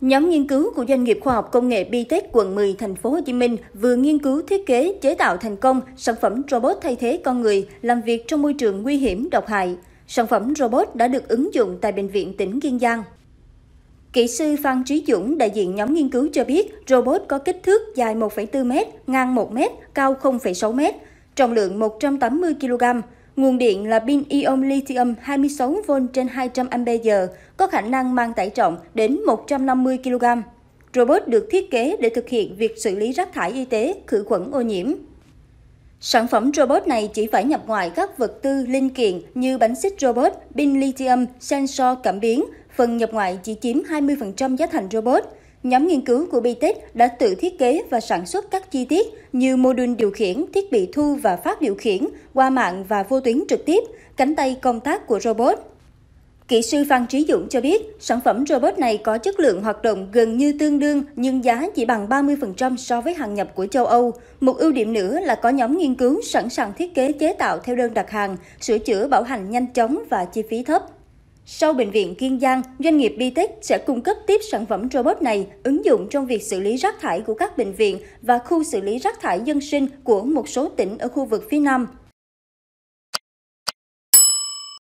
Nhóm nghiên cứu của doanh nghiệp khoa học công nghệ Bitech quận 10 thành phố Hồ Chí Minh vừa nghiên cứu thiết kế chế tạo thành công sản phẩm robot thay thế con người làm việc trong môi trường nguy hiểm độc hại. Sản phẩm robot đã được ứng dụng tại bệnh viện tỉnh Kiên Giang. Kỹ sư Phan Trí Dũng, đại diện nhóm nghiên cứu cho biết, robot có kích thước dài 1,4m, ngang 1m, cao 0,6m, trọng lượng 180 kg, Nguồn điện là pin ion lithium 26V trên 200 Ah, có khả năng mang tải trọng đến 150 kg. Robot được thiết kế để thực hiện việc xử lý rác thải y tế, khử khuẩn ô nhiễm. Sản phẩm robot này chỉ phải nhập ngoại các vật tư, linh kiện như bánh xích robot, pin lithium, sensor cảm biến. Phần nhập ngoại chỉ chiếm 20% giá thành robot. Nhóm nghiên cứu của Bitech đã tự thiết kế và sản xuất các chi tiết như mô đun điều khiển, thiết bị thu và phát điều khiển, qua mạng và vô tuyến trực tiếp, cánh tay công tác của robot. Kỹ sư Phan Trí Dũng cho biết, sản phẩm robot này có chất lượng hoạt động gần như tương đương nhưng giá chỉ bằng 30% so với hàng nhập của châu Âu. Một ưu điểm nữa là có nhóm nghiên cứu sẵn sàng thiết kế chế tạo theo đơn đặt hàng, sửa chữa bảo hành nhanh chóng và chi phí thấp. Sau Bệnh viện Kiên Giang, doanh nghiệp Bitech sẽ cung cấp tiếp sản phẩm robot này ứng dụng trong việc xử lý rác thải của các bệnh viện và khu xử lý rác thải dân sinh của một số tỉnh ở khu vực phía Nam.